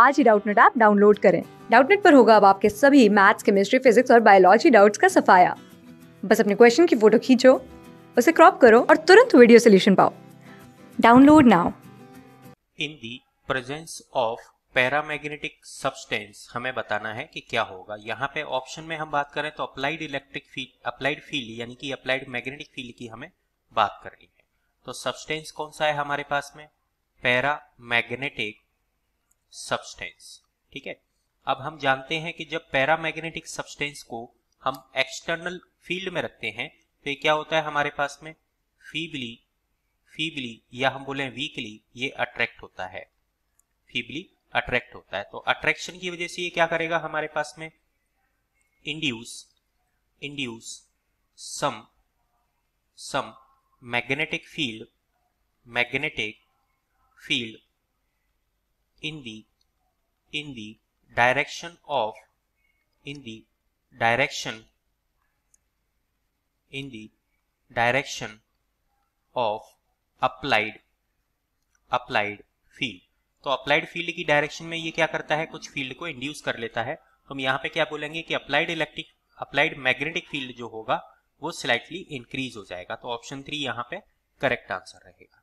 आज ही Doubtnut app download करें डाउटनेट पर होगा अब आपके सभी मैथ्स केमिस्ट्री फिजिक्स और बायोलॉजी डाउट्स का सफाया बस अपने क्वेश्चन की फोटो खींचो उसे क्रॉप करो और तुरंत वीडियो सोल्यूशन पाओ download now in the presence of paramagnetic substance हमें बताना है कि क्या होगा यहाँ पे ऑप्शन में हम बात करें तो applied electric field applied field यानी कि अप्लाइड मैग्नेटिक फील्ड की हमें बात करनी है तो सब्सटेंस कौन सा है हमारे पास में पैरामैग्नेटिक सब्सटेंस ठीक है अब हम जानते हैं कि जब पैरामैग्नेटिक सब्सटेंस को हम एक्सटर्नल फील्ड में रखते हैं तो ये क्या होता है हमारे पास में फीबली फीबली या हम बोले वीकली ये अट्रैक्ट होता है फीबली अट्रैक्ट होता है तो अट्रैक्शन की वजह से ये क्या करेगा हमारे पास में induce induce some some magnetic field magnetic field in the in the direction of in the direction in the direction of applied applied field तो अप्लाइड फील्ड की डायरेक्शन में ये क्या करता है कुछ फील्ड को इंड्यूस कर लेता है तो हम यहाँ पे क्या बोलेंगे कि applied electric applied magnetic field जो होगा वो स्लाइटली इंक्रीज हो जाएगा तो ऑप्शन थ्री यहाँ पे करेक्ट आंसर रहेगा